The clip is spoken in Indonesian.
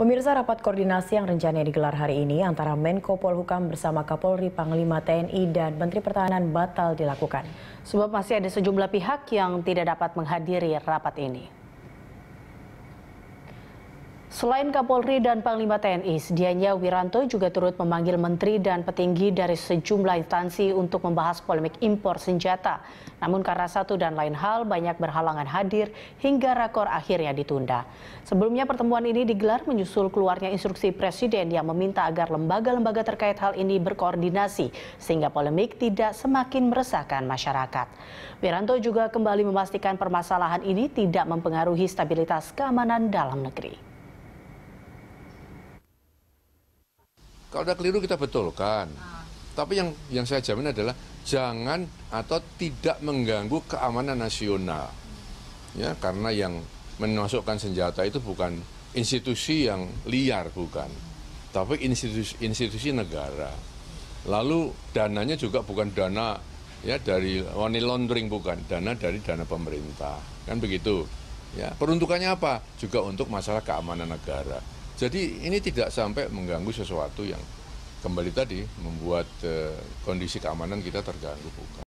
Pemirsa rapat koordinasi yang rencananya digelar hari ini antara Menko Polhukam bersama Kapolri Panglima TNI dan Menteri Pertahanan batal dilakukan. Sebab masih ada sejumlah pihak yang tidak dapat menghadiri rapat ini. Selain Kapolri dan Panglima TNI, sedianya Wiranto juga turut memanggil menteri dan petinggi dari sejumlah instansi untuk membahas polemik impor senjata. Namun karena satu dan lain hal banyak berhalangan hadir hingga rakor akhirnya ditunda. Sebelumnya pertemuan ini digelar menyusul keluarnya instruksi Presiden yang meminta agar lembaga-lembaga terkait hal ini berkoordinasi sehingga polemik tidak semakin meresahkan masyarakat. Wiranto juga kembali memastikan permasalahan ini tidak mempengaruhi stabilitas keamanan dalam negeri. Kalau ada keliru kita betulkan. Ah. Tapi yang yang saya jamin adalah jangan atau tidak mengganggu keamanan nasional. Ya, karena yang memasukkan senjata itu bukan institusi yang liar bukan, tapi institusi institusi negara. Lalu dananya juga bukan dana ya dari money laundering bukan, dana dari dana pemerintah. Kan begitu. Ya, peruntukannya apa? Juga untuk masalah keamanan negara. Jadi ini tidak sampai mengganggu sesuatu yang kembali tadi membuat eh, kondisi keamanan kita terganggu bukan.